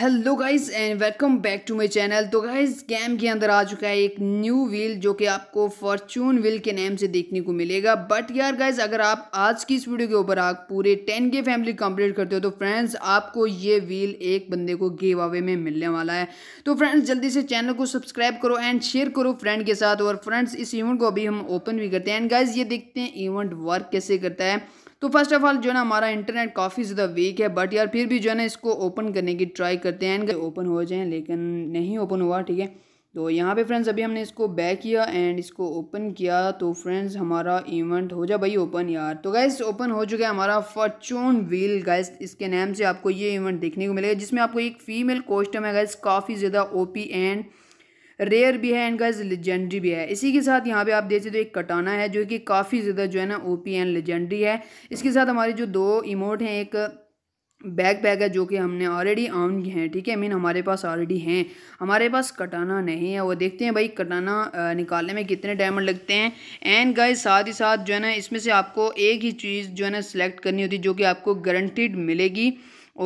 hello guys and welcome back to my channel तो guys game के अंदर आ चुका है एक न्यू व्हील जो कि आपको फॉर्चून व्हील के नेम से देखने को मिलेगा बट यार गाइस अगर आप आज की इस वीडियो के ऊपर आप पूरे 10 के फैमिली कंप्लीट करते हो तो फ्रेंड्स आपको ये व्हील एक बंदे को गेव अवे में मिलने वाला है तो फ्रेंड्स जल्दी से चैनल को सब्सक्राइब करो एंड शेयर करो फ्रेंड के साथ और फ्रेंड्स इस इवेंट को अभी हम ओपन भी करते हैं एंड गाइज ये देखते हैं इवेंट वर्क कैसे करता है तो फर्स्ट ऑफ ऑल जो ना हमारा इंटरनेट काफ़ी ज़्यादा वीक है बट यार फिर भी जो है ना इसको ओपन करने की ट्राई करते हैं एंड ओपन हो जाए लेकिन नहीं ओपन हुआ ठीक है तो यहाँ पे फ्रेंड्स अभी हमने इसको बैक किया एंड इसको ओपन किया तो फ्रेंड्स हमारा इवेंट हो जाए भाई ओपन यार तो गैस ओपन हो चुका है हमारा फॉर्चून व्हील गैस इसके नाम से आपको ये इवेंट देखने को मिलेगा जिसमें आपको एक फीमेल कॉस्टम है गैस काफ़ी ज़्यादा ओपी एंड रेयर भी है एंड गाइज लेजेंडरी भी है इसी के साथ यहाँ पे आप देख सकते हो तो एक कटाना है जो कि काफ़ी ज़्यादा जो है ना ओपी एंड लेजेंडरी है इसके साथ हमारे जो दो इमोट हैं एक बैग पैक है जो कि हमने ऑलरेडी ऑन हैं ठीक है मीन हमारे पास ऑलरेडी हैं हमारे पास कटाना नहीं है वो देखते हैं भाई कटाना निकालने में कितने डायमंड लगते हैं एंड गाइस साथ ही साथ जो है ना इसमें से आपको एक ही चीज़ जो है ना सिलेक्ट करनी होती है जो कि आपको गारंटीड मिलेगी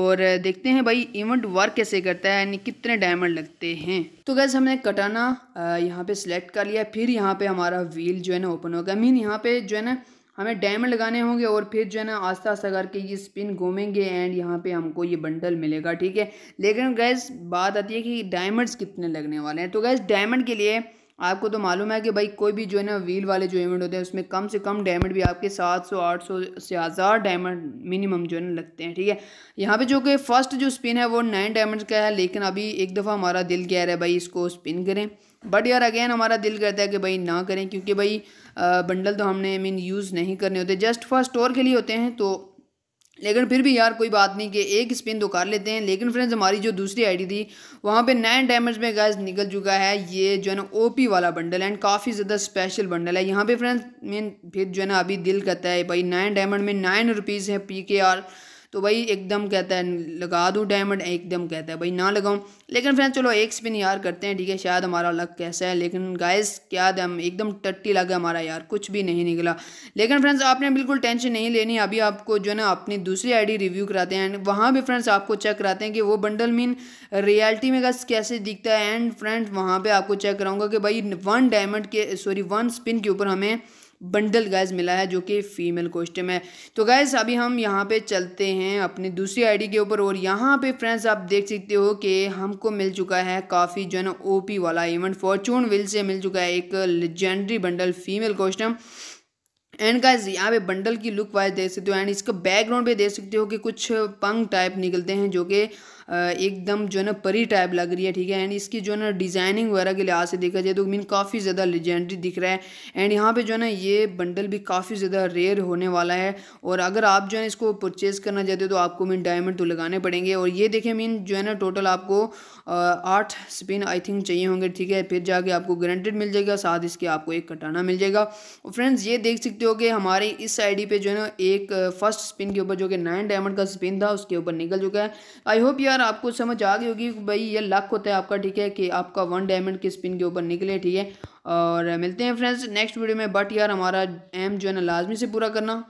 और देखते हैं भाई इवेंट वर्क कैसे करता है यानी कितने डायमंड लगते हैं तो गैस हमने कटाना यहाँ पे सिलेक्ट कर लिया फिर यहाँ पे हमारा व्हील जो है ना ओपन होगा मीन यहाँ पे जो है ना हमें डायमंड लगाने होंगे और फिर जो है ना आस्ता आस्ता करके ये स्पिन घूमेंगे एंड यहाँ पे हमको ये बंडल मिलेगा ठीक है लेकिन गैस बात आती है कि डायमंड्स कितने लगने वाले हैं तो गैस डायमंड के लिए आपको तो मालूम है कि भाई कोई भी जो है ना व्हील वाले जो इवेंट होते हैं उसमें कम से कम डायमंड भी आपके 700 800 से हज़ार डायमंड मिनिमम जो है ना लगते हैं ठीक है यहाँ पे जो कि फर्स्ट जो स्पिन है वो नाइन डायमंड का है लेकिन अभी एक दफ़ा हमारा दिल कह रहा है भाई इसको स्पिन करें बट यार अगेन हमारा दिल करता है कि भाई ना करें क्योंकि भाई बंडल तो हमने आई मीन यूज़ नहीं करने होते जस्ट फर्स्ट स्टोर के लिए होते हैं तो लेकिन फिर भी यार कोई बात नहीं कि एक स्पिन तो कर लेते हैं लेकिन फ्रेंड्स हमारी जो दूसरी आईडी थी वहाँ पे नाइन डैमेज में गैस निकल चुका है ये जो है ना ओपी वाला बंडल एंड काफ़ी ज़्यादा स्पेशल बंडल है यहाँ पे फ्रेंड्स मेन फिर जो है ना अभी दिल करता है भाई नाइन डायमंड में नाइन रुपीज़ है पी के आर तो भाई एकदम कहता है लगा दूँ डायमंड एकदम कहता है भाई ना लगाऊँ लेकिन फ्रेंड चलो एक स्पिन यार करते हैं ठीक है शायद हमारा लक कैसा है लेकिन गाइस क्या दम एकदम टट्टी लगा हमारा यार कुछ भी नहीं निकला लेकिन फ्रेंड्स आपने बिल्कुल टेंशन नहीं लेनी अभी आपको जो है ना अपनी दूसरी आई रिव्यू कराते हैं एंड वहाँ भी फ्रेंड्स आपको चेक कराते हैं कि वो बंडल मीन रियलिटी में गस कैसे दिखता है एंड फ्रेंड वहाँ पर आपको चेक कराऊँगा कि भाई वन डायमंड के सॉरी वन स्पिन के ऊपर हमें बंडल गैस मिला है जो कि फीमेल कोस्टम है तो गैस अभी हम यहाँ पे चलते हैं अपनी दूसरी आईडी के ऊपर और यहाँ पे फ्रेंड्स आप देख सकते हो कि हमको मिल चुका है काफ़ी जो है ना ओ वाला इवेंट फॉर्चून विल से मिल चुका है एक legendary bundle female costume and guys यहाँ पे बंडल की लुक वाइज देख सकते हो एंड इसका बैकग्राउंड पे देख सकते हो कि कुछ पंग टाइप निकलते हैं जो कि एकदम जो है ना परी टाइप लग रही है ठीक है एंड इसकी जो है ना डिज़ाइनिंग वगैरह के लिहाज से देखा जाए तो मीन काफ़ी ज़्यादा लेजेंडरी दिख रहा है एंड यहाँ पे जो है ना ये बंडल भी काफ़ी ज़्यादा रेयर होने वाला है और अगर आप जो है इसको परचेज़ करना चाहते हो तो आपको मीन डायमंड तो लगाने पड़ेंगे और ये देखें मीन जो है ना टोटल आपको आठ स्पिन आई थिंक चाहिए होंगे ठीक है फिर जाके आपको ग्रंटेड मिल जाएगा साथ इसके आपको एक कटाना मिल जाएगा और फ्रेंड्स ये देख सकते हो कि हमारे इस आईडी पे जो है ना एक फर्स्ट स्पिन के ऊपर जो कि नाइन डायमंड का स्पिन था उसके ऊपर निकल चुका है आई होप यार यार आपको समझ आ गई होगी भाई ये लक होता है आपका ठीक है कि आपका वन डायमंड के स्पिन के ऊपर निकले ठीक है और मिलते हैं फ्रेंड्स नेक्स्ट वीडियो में बट यार हमारा एम जो है ना लाजमी से पूरा करना